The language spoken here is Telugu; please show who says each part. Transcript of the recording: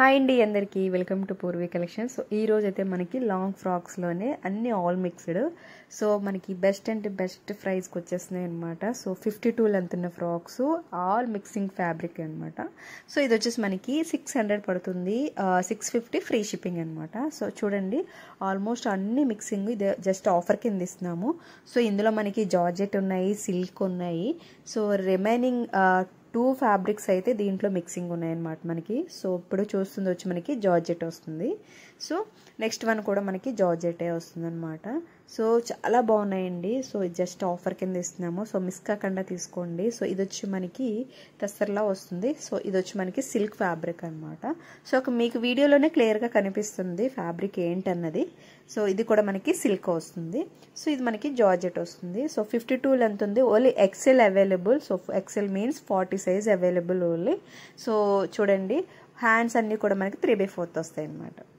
Speaker 1: హాయ్ అండి అందరికీ welcome to Poorvi collection so ఈరోజు అయితే మనకి లాంగ్ ఫ్రాక్స్లోనే అన్నీ ఆల్ మిక్స్డ్ సో మనకి బెస్ట్ అండ్ బెస్ట్ ప్రైస్కి వచ్చేస్తున్నాయి అనమాట సో ఫిఫ్టీ టూ లెంత్ ఉన్న ఫ్రాక్స్ ఆల్ మిక్సింగ్ ఫ్యాబ్రిక్ అనమాట సో ఇది వచ్చేసి మనకి సిక్స్ హండ్రెడ్ పడుతుంది సిక్స్ ఫిఫ్టీ ఫ్రీ షిప్పింగ్ అనమాట సో చూడండి ఆల్మోస్ట్ అన్ని మిక్సింగ్ ఇది జస్ట్ ఆఫర్ కింద ఇస్తున్నాము సో ఇందులో మనకి జార్జెట్ ఉన్నాయి సిల్క్ ఉన్నాయి సో రిమైనింగ్ టూ ఫ్యాబ్రిక్స్ అయితే దీంట్లో మిక్సింగ్ ఉన్నాయన్నమాట మనకి సో ఇప్పుడు చూస్తుంది వచ్చి మనకి జార్జెట్ వస్తుంది సో నెక్స్ట్ వన్ కూడా మనకి జార్జెటే వస్తుందన్నమాట సో చాలా బాగున్నాయండి సో జస్ట్ ఆఫర్ కింద ఇస్తున్నాము సో మిస్ కాకుండా తీసుకోండి సో ఇది వచ్చి మనకి తసర్లా వస్తుంది సో ఇది వచ్చి మనకి సిల్క్ ఫ్యాబ్రిక్ అనమాట సో ఒక మీకు వీడియోలోనే క్లియర్గా కనిపిస్తుంది ఫ్యాబ్రిక్ ఏంటన్నది సో ఇది కూడా మనకి సిల్క్ వస్తుంది సో ఇది మనకి జార్జెట్ వస్తుంది సో ఫిఫ్టీ టూ లెంత్ ఉంది only XL available so XL means forty size available only so చూడండి హ్యాండ్స్ అన్నీ కూడా మనకి త్రీ బై ఫోర్త్ వస్తాయి అన్నమాట